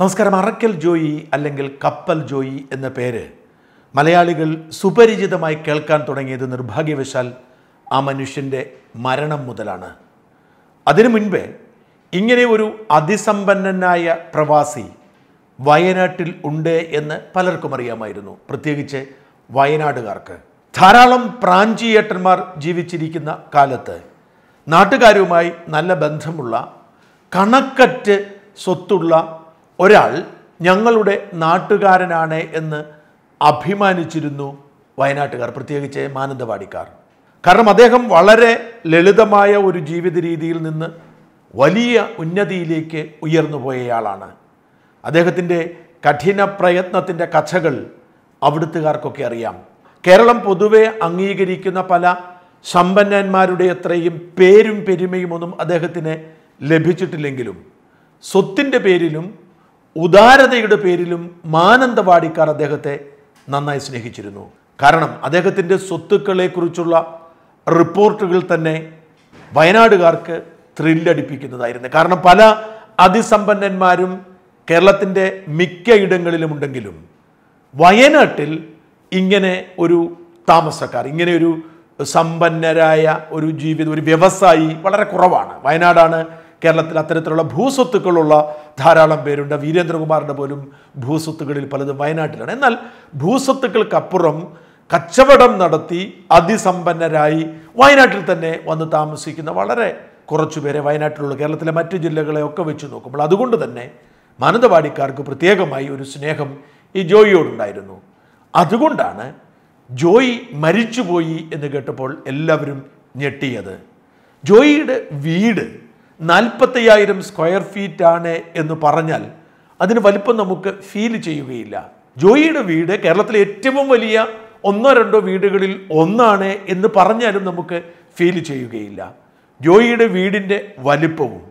നമസ്കാരം അറക്കൽ ജോയി അല്ലെങ്കിൽ കപ്പൽ ജോയി എന്ന പേര് മലയാളികൾ സുപരിചിതമായി കേൾക്കാൻ തുടങ്ങിയത് നിർഭാഗ്യവശാൽ ആ മനുഷ്യൻ്റെ മരണം മുതലാണ് അതിനു മുൻപേ ഇങ്ങനെ ഒരു അതിസമ്പന്നനായ പ്രവാസി വയനാട്ടിൽ ഉണ്ട് എന്ന് പലർക്കും അറിയാമായിരുന്നു പ്രത്യേകിച്ച് വയനാടുകാർക്ക് ധാരാളം പ്രാഞ്ചിയേട്ടന്മാർ ജീവിച്ചിരിക്കുന്ന കാലത്ത് നാട്ടുകാരുമായി നല്ല ബന്ധമുള്ള കണക്കറ്റ് സ്വത്തുള്ള ഒരാൾ ഞങ്ങളുടെ നാട്ടുകാരനാണ് എന്ന് അഭിമാനിച്ചിരുന്നു വയനാട്ടുകാർ പ്രത്യേകിച്ച് മാനന്തവാടിക്കാർ കാരണം അദ്ദേഹം വളരെ ലളിതമായ ഒരു ജീവിത രീതിയിൽ നിന്ന് വലിയ ഉന്നതിയിലേക്ക് ഉയർന്നു പോയയാളാണ് അദ്ദേഹത്തിൻ്റെ കഠിന പ്രയത്നത്തിൻ്റെ കഥകൾ അവിടുത്തുകാർക്കൊക്കെ അറിയാം കേരളം പൊതുവെ അംഗീകരിക്കുന്ന പല സമ്പന്നന്മാരുടെ അത്രയും പേരും പെരുമയും ഒന്നും അദ്ദേഹത്തിന് ലഭിച്ചിട്ടില്ലെങ്കിലും സ്വത്തിൻ്റെ പേരിലും ഉദാരതയുടെ പേരിലും മാനന്തവാടിക്കാർ അദ്ദേഹത്തെ നന്നായി സ്നേഹിച്ചിരുന്നു കാരണം അദ്ദേഹത്തിൻ്റെ സ്വത്തുക്കളെക്കുറിച്ചുള്ള റിപ്പോർട്ടുകൾ തന്നെ വയനാടുകാർക്ക് ത്രില്ലടിപ്പിക്കുന്നതായിരുന്നു കാരണം പല അതിസമ്പന്നന്മാരും കേരളത്തിൻ്റെ മിക്ക ഇടങ്ങളിലും ഉണ്ടെങ്കിലും വയനാട്ടിൽ ഇങ്ങനെ ഒരു താമസക്കാർ ഇങ്ങനെ ഒരു സമ്പന്നരായ ഒരു ജീവിതം ഒരു വ്യവസായി വളരെ കുറവാണ് വയനാടാണ് കേരളത്തിൽ അത്തരത്തിലുള്ള ഭൂസ്വത്തുക്കളുള്ള ധാരാളം പേരുണ്ട് വീരേന്ദ്രകുമാറിൻ്റെ പോലും ഭൂസ്വത്തുക്കളിൽ പലതും വയനാട്ടിലാണ് എന്നാൽ ഭൂസ്വത്തുക്കൾക്കപ്പുറം കച്ചവടം നടത്തി അതിസമ്പന്നരായി വയനാട്ടിൽ തന്നെ വന്ന് താമസിക്കുന്ന വളരെ കുറച്ചു പേരെ വയനാട്ടിലുള്ള കേരളത്തിലെ മറ്റു ഒക്കെ വെച്ച് നോക്കുമ്പോൾ അതുകൊണ്ട് തന്നെ മാനന്തവാടിക്കാർക്ക് പ്രത്യേകമായി ഒരു സ്നേഹം ഈ ജോയിയോടുണ്ടായിരുന്നു അതുകൊണ്ടാണ് ജോയി മരിച്ചുപോയി എന്ന് കേട്ടപ്പോൾ എല്ലാവരും ഞെട്ടിയത് ജോയിയുടെ വീട് നാൽപ്പത്തയ്യായിരം സ്ക്വയർ ഫീറ്റ് ആണ് എന്ന് പറഞ്ഞാൽ അതിന് വലിപ്പം നമുക്ക് ഫീൽ ചെയ്യുകയില്ല ജോയിയുടെ വീട് കേരളത്തിലെ ഏറ്റവും വലിയ ഒന്നോ രണ്ടോ വീടുകളിൽ ഒന്നാണ് എന്ന് പറഞ്ഞാലും നമുക്ക് ഫീൽ ചെയ്യുകയില്ല ജോയിയുടെ വീടിൻ്റെ വലിപ്പവും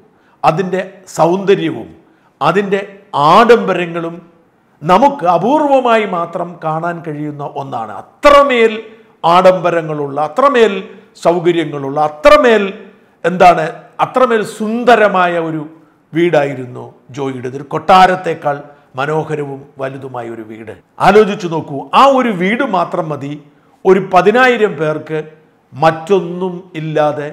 അതിൻ്റെ സൗന്ദര്യവും അതിൻ്റെ ആഡംബരങ്ങളും നമുക്ക് അപൂർവമായി മാത്രം കാണാൻ കഴിയുന്ന ഒന്നാണ് അത്രമേൽ ആഡംബരങ്ങളുള്ള അത്രമേൽ സൗകര്യങ്ങളുള്ള അത്രമേൽ എന്താണ് അത്രമേൽ സുന്ദരമായ ഒരു വീടായിരുന്നു ജോയിയുടെ ഒരു കൊട്ടാരത്തേക്കാൾ മനോഹരവും വലുതുമായ ഒരു വീട് ആലോചിച്ചു നോക്കൂ ആ ഒരു വീട് മാത്രം മതി ഒരു പതിനായിരം പേർക്ക് മറ്റൊന്നും ഇല്ലാതെ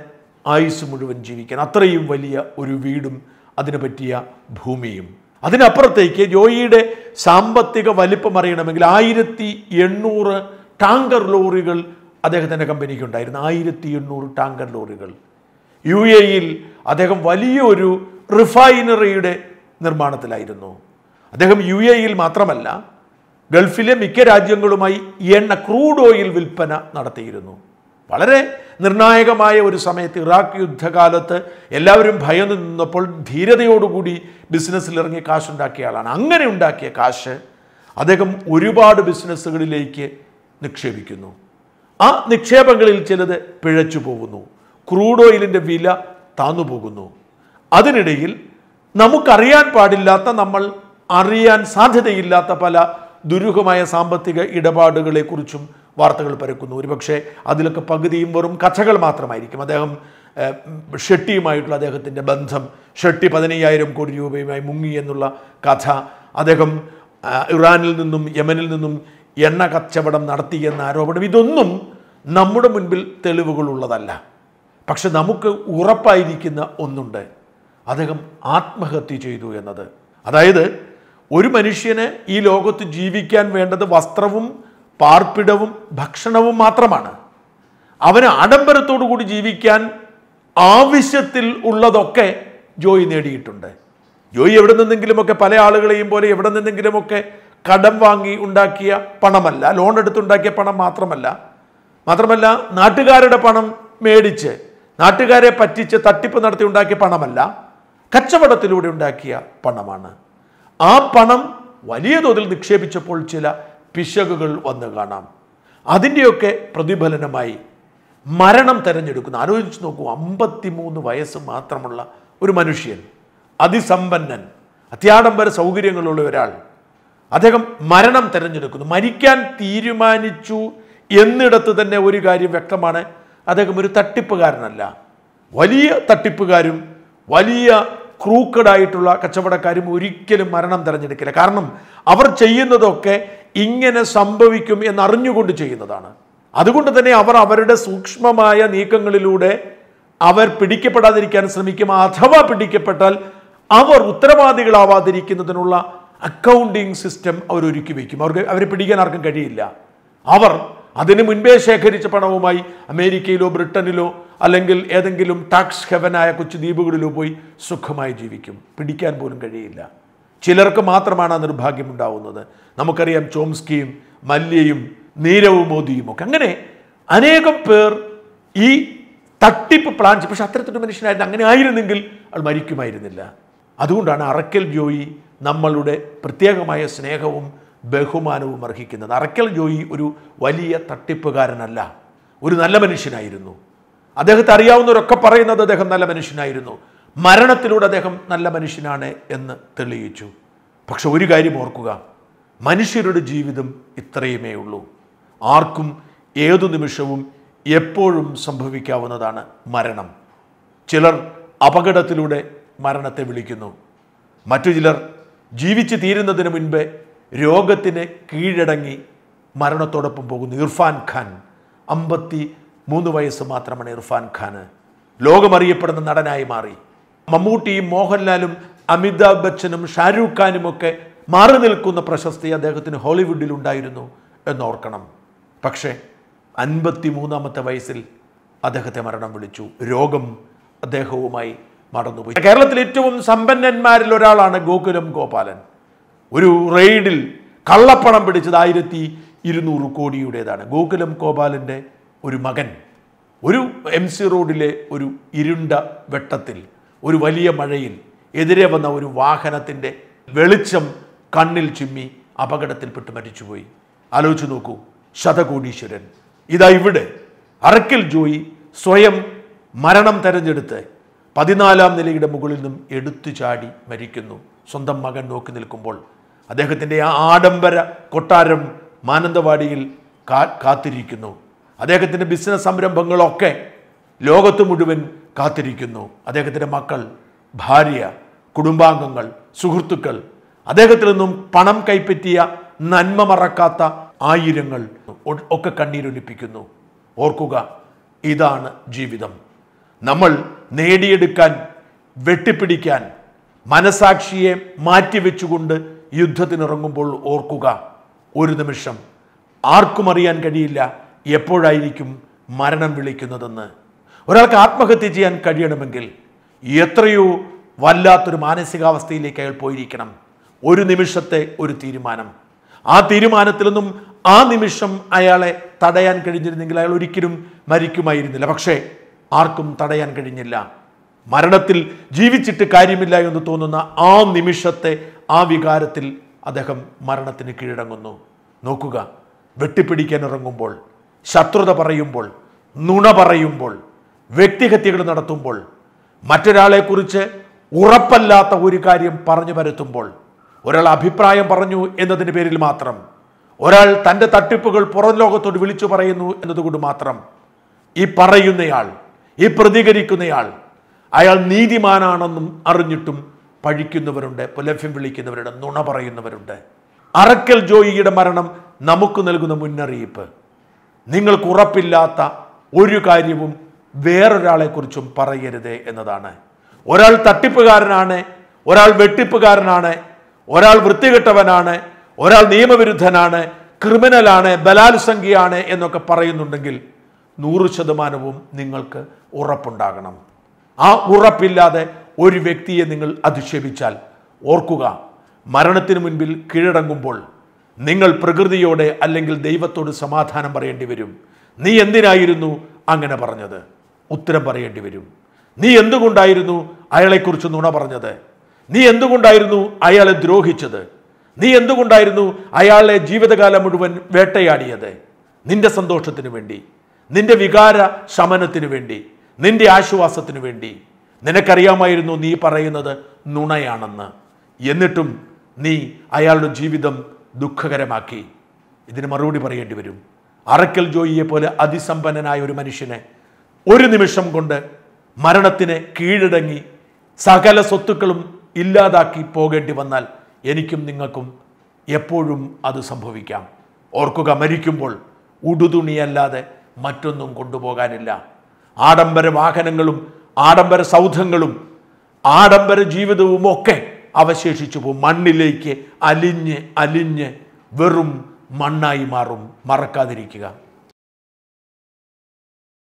ആയുസ് മുഴുവൻ ജീവിക്കാൻ അത്രയും വലിയ ഒരു വീടും അതിനു പറ്റിയ ഭൂമിയും അതിനപ്പുറത്തേക്ക് ജോയിയുടെ സാമ്പത്തിക വലിപ്പം അറിയണമെങ്കിൽ ആയിരത്തി എണ്ണൂറ് ടാങ്കർ ലോറികൾ അദ്ദേഹത്തിൻ്റെ കമ്പനിക്ക് ഉണ്ടായിരുന്നു ആയിരത്തി എണ്ണൂറ് ടാങ്കർ ലോറികൾ യു എ ഇയിൽ അദ്ദേഹം വലിയൊരു റിഫൈനറിയുടെ നിർമ്മാണത്തിലായിരുന്നു അദ്ദേഹം യു എ ഇയിൽ മാത്രമല്ല ഗൾഫിലെ മിക്ക രാജ്യങ്ങളുമായി എണ്ണ ക്രൂഡ് ഓയിൽ വിൽപ്പന നടത്തിയിരുന്നു വളരെ നിർണായകമായ ഒരു സമയത്ത് ഇറാഖ് യുദ്ധകാലത്ത് എല്ലാവരും ഭയന്നു നിന്നപ്പോൾ ധീരതയോടുകൂടി ബിസിനസ്സിൽ ഇറങ്ങി കാശുണ്ടാക്കിയ ആളാണ് അങ്ങനെ ഉണ്ടാക്കിയ കാശ് അദ്ദേഹം ഒരുപാട് ബിസിനസ്സുകളിലേക്ക് നിക്ഷേപിക്കുന്നു ആ നിക്ഷേപങ്ങളിൽ ചിലത് പിഴച്ചു പോകുന്നു ക്രൂഡ് ഓയിലിൻ്റെ വില താന്നുപോകുന്നു അതിനിടയിൽ നമുക്കറിയാൻ പാടില്ലാത്ത നമ്മൾ അറിയാൻ സാധ്യതയില്ലാത്ത പല ദുരൂഹമായ സാമ്പത്തിക ഇടപാടുകളെക്കുറിച്ചും വാർത്തകൾ പരക്കുന്നു ഒരുപക്ഷെ അതിലൊക്കെ പകുതിയും വെറും കഥകൾ മാത്രമായിരിക്കും അദ്ദേഹം ഷെട്ടിയുമായിട്ടുള്ള അദ്ദേഹത്തിൻ്റെ ബന്ധം ഷെട്ടി പതിനയ്യായിരം കോടി രൂപയുമായി മുങ്ങി എന്നുള്ള കഥ അദ്ദേഹം ഇറാനിൽ നിന്നും യമനിൽ നിന്നും എണ്ണ കച്ചവടം നടത്തിയെന്ന ആരോപണം ഇതൊന്നും നമ്മുടെ മുൻപിൽ തെളിവുകളുള്ളതല്ല പക്ഷെ നമുക്ക് ഉറപ്പായിരിക്കുന്ന ഒന്നുണ്ട് അദ്ദേഹം ആത്മഹത്യ ചെയ്തു എന്നത് അതായത് ഒരു മനുഷ്യന് ഈ ലോകത്ത് ജീവിക്കാൻ വേണ്ടത് വസ്ത്രവും പാർപ്പിടവും ഭക്ഷണവും മാത്രമാണ് അവന് ആഡംബരത്തോടു കൂടി ജീവിക്കാൻ ആവശ്യത്തിൽ ഉള്ളതൊക്കെ ജോയി നേടിയിട്ടുണ്ട് ജോയി എവിടെ നിന്നെങ്കിലുമൊക്കെ പല ആളുകളെയും പോലെ എവിടെ നിന്നെങ്കിലുമൊക്കെ കടം വാങ്ങി ഉണ്ടാക്കിയ പണമല്ല ലോൺ എടുത്തുണ്ടാക്കിയ പണം മാത്രമല്ല മാത്രമല്ല നാട്ടുകാരുടെ പണം മേടിച്ച് നാട്ടുകാരെ പറ്റിച്ച് തട്ടിപ്പ് നടത്തി ഉണ്ടാക്കിയ പണമല്ല കച്ചവടത്തിലൂടെ ഉണ്ടാക്കിയ പണമാണ് ആ പണം വലിയ തോതിൽ നിക്ഷേപിച്ചപ്പോൾ ചില പിശകുകൾ വന്ന് കാണാം അതിൻ്റെയൊക്കെ പ്രതിഫലനമായി മരണം തിരഞ്ഞെടുക്കുന്ന ആലോചിച്ച് നോക്കൂ മൂന്ന് വയസ്സ് മാത്രമുള്ള ഒരു മനുഷ്യൻ അതിസമ്പന്നൻ അത്യാഡംബര സൗകര്യങ്ങളുള്ള ഒരാൾ അദ്ദേഹം മരണം തിരഞ്ഞെടുക്കുന്നു മരിക്കാൻ തീരുമാനിച്ചു എന്നിടത്ത് തന്നെ ഒരു കാര്യം വ്യക്തമാണ് അദ്ദേഹം ഒരു തട്ടിപ്പുകാരനല്ല വലിയ തട്ടിപ്പുകാരും വലിയ ക്രൂക്കഡായിട്ടുള്ള കച്ചവടക്കാരും ഒരിക്കലും മരണം തിരഞ്ഞെടുക്കില്ല കാരണം അവർ ചെയ്യുന്നതൊക്കെ ഇങ്ങനെ സംഭവിക്കും എന്നറിഞ്ഞുകൊണ്ട് ചെയ്യുന്നതാണ് അതുകൊണ്ട് തന്നെ അവർ അവരുടെ സൂക്ഷ്മമായ നീക്കങ്ങളിലൂടെ അവർ പിടിക്കപ്പെടാതിരിക്കാൻ ശ്രമിക്കും അഥവാ പിടിക്കപ്പെട്ടാൽ അവർ ഉത്തരവാദികളാവാതിരിക്കുന്നതിനുള്ള അക്കൗണ്ടിങ് സിസ്റ്റം അവർ ഒരുക്കി വയ്ക്കും അവർക്ക് അവരെ പിടിക്കാൻ ആർക്കും കഴിയില്ല അവർ അതിനു മുൻപേ ശേഖരിച്ച പണവുമായി അമേരിക്കയിലോ ബ്രിട്ടനിലോ അല്ലെങ്കിൽ ഏതെങ്കിലും ടാക്സ് ഹെവനായ കൊച്ചു ദ്വീപുകളിലോ പോയി സുഖമായി ജീവിക്കും പിടിക്കാൻ പോലും കഴിയില്ല ചിലർക്ക് മാത്രമാണ് ആ ഉണ്ടാവുന്നത് നമുക്കറിയാം ചോംസ്കിയും മല്യയും നീരവ് മോദിയും ഒക്കെ അങ്ങനെ അനേകം പേർ ഈ തട്ടിപ്പ് പ്ലാൻ ചെയ്യും പക്ഷെ അത്തരത്തിലൊരു മനുഷ്യനായിരുന്നു അങ്ങനെ ആയിരുന്നെങ്കിൽ അത് മരിക്കുമായിരുന്നില്ല അതുകൊണ്ടാണ് അറക്കൽ ജോയി നമ്മളുടെ പ്രത്യേകമായ സ്നേഹവും ബഹുമാനവും അർഹിക്കുന്നത് അറക്കൽ ജോയി ഒരു വലിയ തട്ടിപ്പുകാരനല്ല ഒരു നല്ല മനുഷ്യനായിരുന്നു അദ്ദേഹത്തെ അറിയാവുന്നവരൊക്കെ പറയുന്നത് അദ്ദേഹം നല്ല മനുഷ്യനായിരുന്നു മരണത്തിലൂടെ അദ്ദേഹം നല്ല മനുഷ്യനാണ് എന്ന് തെളിയിച്ചു പക്ഷെ ഒരു കാര്യം ഓർക്കുക മനുഷ്യരുടെ ജീവിതം ഇത്രയുമേ ഉള്ളൂ ആർക്കും ഏതു നിമിഷവും എപ്പോഴും സംഭവിക്കാവുന്നതാണ് മരണം ചിലർ അപകടത്തിലൂടെ മരണത്തെ വിളിക്കുന്നു മറ്റു ചിലർ ജീവിച്ചു തീരുന്നതിന് മുൻപേ രോഗത്തിന് കീഴടങ്ങി മരണത്തോടൊപ്പം പോകുന്നു ഇർഫാൻ ഖാൻ അമ്പത്തി മൂന്ന് വയസ്സ് മാത്രമാണ് ഇർഫാൻ ഖാന് ലോകമറിയപ്പെടുന്ന നടനായി മാറി മമ്മൂട്ടിയും മോഹൻലാലും അമിതാഭ് ബച്ചനും ഷാരൂഖ് ഖാനും ഒക്കെ മാറി നിൽക്കുന്ന പ്രശസ്തി അദ്ദേഹത്തിന് ഹോളിവുഡിൽ ഉണ്ടായിരുന്നു എന്നോർക്കണം പക്ഷേ അൻപത്തി മൂന്നാമത്തെ വയസ്സിൽ അദ്ദേഹത്തെ മരണം വിളിച്ചു രോഗം അദ്ദേഹവുമായി മടന്നുപോയി കേരളത്തിൽ ഏറ്റവും സമ്പന്നന്മാരിൽ ഒരാളാണ് ഗോകുലം ഗോപാലൻ ഒരു റെയ്ഡിൽ കള്ളപ്പണം പിടിച്ചത് ആയിരത്തി ഇരുന്നൂറ് കോടിയുടേതാണ് ഗോകുലം ഗോപാലൻ്റെ ഒരു മകൻ ഒരു എം സി റോഡിലെ ഒരു ഇരുണ്ട വെട്ടത്തിൽ ഒരു വലിയ മഴയിൽ എതിരെ വന്ന ഒരു വാഹനത്തിൻ്റെ വെളിച്ചം കണ്ണിൽ ചിമ്മി അപകടത്തിൽപ്പെട്ട് മരിച്ചുപോയി ആലോചിച്ച് നോക്കൂ ശതകോടീശ്വരൻ ഇതാ ഇവിടെ അറക്കിൽ ജോയി സ്വയം മരണം തെരഞ്ഞെടുത്ത് പതിനാലാം നിലയുടെ മുകളിൽ നിന്നും എടുത്തു ചാടി മരിക്കുന്നു സ്വന്തം മകൻ നോക്കി നിൽക്കുമ്പോൾ അദ്ദേഹത്തിൻ്റെ ആ ആഡംബര കൊട്ടാരം മാനന്തവാടിയിൽ കാ കാത്തിരിക്കുന്നു അദ്ദേഹത്തിൻ്റെ ബിസിനസ് സംരംഭങ്ങളൊക്കെ ലോകത്ത് മുഴുവൻ കാത്തിരിക്കുന്നു അദ്ദേഹത്തിൻ്റെ മക്കൾ ഭാര്യ കുടുംബാംഗങ്ങൾ സുഹൃത്തുക്കൾ അദ്ദേഹത്തിൽ നിന്നും പണം കൈപ്പറ്റിയ നന്മ മറക്കാത്ത ആയിരങ്ങൾ ഒക്കെ കണ്ണീരൊലിപ്പിക്കുന്നു ഓർക്കുക ഇതാണ് ജീവിതം നമ്മൾ നേടിയെടുക്കാൻ വെട്ടിപ്പിടിക്കാൻ മനസാക്ഷിയെ മാറ്റിവെച്ചുകൊണ്ട് യുദ്ധത്തിനിറങ്ങുമ്പോൾ ഓർക്കുക ഒരു നിമിഷം ആർക്കും അറിയാൻ കഴിയില്ല എപ്പോഴായിരിക്കും മരണം വിളിക്കുന്നതെന്ന് ഒരാൾക്ക് ആത്മഹത്യ ചെയ്യാൻ കഴിയണമെങ്കിൽ എത്രയോ വല്ലാത്തൊരു മാനസികാവസ്ഥയിലേക്ക് അയാൾ പോയിരിക്കണം ഒരു നിമിഷത്തെ ഒരു തീരുമാനം ആ തീരുമാനത്തിൽ നിന്നും ആ നിമിഷം അയാളെ തടയാൻ കഴിഞ്ഞിരുന്നെങ്കിൽ അയാൾ ഒരിക്കലും മരിക്കുമായിരുന്നില്ല പക്ഷേ ആർക്കും തടയാൻ കഴിഞ്ഞില്ല മരണത്തിൽ ജീവിച്ചിട്ട് കാര്യമില്ല എന്ന് തോന്നുന്ന ആ നിമിഷത്തെ ആ വികാരത്തിൽ അദ്ദേഹം മരണത്തിന് കീഴടങ്ങുന്നു നോക്കുക വെട്ടിപ്പിടിക്കാൻ ഇറങ്ങുമ്പോൾ ശത്രുത പറയുമ്പോൾ നുണ പറയുമ്പോൾ വ്യക്തിഹത്യകൾ നടത്തുമ്പോൾ മറ്റൊരാളെക്കുറിച്ച് ഉറപ്പല്ലാത്ത ഒരു കാര്യം പറഞ്ഞു പരത്തുമ്പോൾ ഒരാൾ അഭിപ്രായം പറഞ്ഞു എന്നതിന് പേരിൽ മാത്രം ഒരാൾ തൻ്റെ തട്ടിപ്പുകൾ പുറം ലോകത്തോട് വിളിച്ചു പറയുന്നു എന്നതുകൊണ്ട് മാത്രം ഈ പറയുന്നയാൾ ഈ പ്രതികരിക്കുന്നയാൾ അയാൾ നീതിമാനാണെന്നും അറിഞ്ഞിട്ടും പഴിക്കുന്നവരുണ്ട് പുലഭ്യം വിളിക്കുന്നവരുണ്ട് നുണ പറയുന്നവരുണ്ട് അറക്കൽ ജോയിയുടെ മരണം നമുക്ക് നൽകുന്ന മുന്നറിയിപ്പ് നിങ്ങൾക്ക് ഉറപ്പില്ലാത്ത ഒരു കാര്യവും വേറൊരാളെക്കുറിച്ചും പറയരുത് എന്നതാണ് ഒരാൾ തട്ടിപ്പുകാരനാണ് ഒരാൾ വെട്ടിപ്പുകാരനാണ് ഒരാൾ വൃത്തികെട്ടവനാണ് ഒരാൾ നിയമവിരുദ്ധനാണ് ക്രിമിനലാണ് ബലാത്സംഖ്യയാണ് എന്നൊക്കെ പറയുന്നുണ്ടെങ്കിൽ നൂറ് ശതമാനവും നിങ്ങൾക്ക് ഉറപ്പുണ്ടാകണം ആ ഉറപ്പില്ലാതെ ഒരു വ്യക്തിയെ നിങ്ങൾ അധിക്ഷേപിച്ചാൽ ഓർക്കുക മരണത്തിന് മുൻപിൽ കീഴടങ്ങുമ്പോൾ നിങ്ങൾ പ്രകൃതിയോടെ അല്ലെങ്കിൽ ദൈവത്തോട് സമാധാനം പറയേണ്ടി വരും നീ എന്തിനായിരുന്നു അങ്ങനെ പറഞ്ഞത് ഉത്തരം പറയേണ്ടി വരും നീ എന്തുകൊണ്ടായിരുന്നു അയാളെക്കുറിച്ച് നുണ പറഞ്ഞത് നീ എന്തുകൊണ്ടായിരുന്നു അയാളെ ദ്രോഹിച്ചത് നീ എന്തുകൊണ്ടായിരുന്നു അയാളെ ജീവിതകാലം മുഴുവൻ വേട്ടയാടിയത് നിന്റെ സന്തോഷത്തിന് വേണ്ടി നിന്റെ വികാര ശമനത്തിന് വേണ്ടി നിന്റെ ആശ്വാസത്തിന് വേണ്ടി നിനക്കറിയാമായിരുന്നു നീ പറയുന്നത് നുണയാണെന്ന് എന്നിട്ടും നീ അയാളുടെ ജീവിതം ദുഃഖകരമാക്കി ഇതിന് മറുപടി പറയേണ്ടി വരും അറക്കൽ ജോയിയെ പോലെ അതിസമ്പന്നനായ ഒരു മനുഷ്യനെ ഒരു നിമിഷം കൊണ്ട് മരണത്തിന് കീഴടങ്ങി സകല സ്വത്തുക്കളും ഇല്ലാതാക്കി പോകേണ്ടി വന്നാൽ എനിക്കും നിങ്ങൾക്കും എപ്പോഴും അത് സംഭവിക്കാം ഓർക്കുക മരിക്കുമ്പോൾ ഉടുതുണിയല്ലാതെ മറ്റൊന്നും കൊണ്ടുപോകാനില്ല ആഡംബര വാഹനങ്ങളും ആഡംബര സൗധങ്ങളും ആഡംബര ജീവിതവും ഒക്കെ അവശേഷിച്ചു പോകും മണ്ണിലേക്ക് അലിഞ്ഞ് അലിഞ്ഞ് വെറും മണ്ണായി മാറും മറക്കാതിരിക്കുക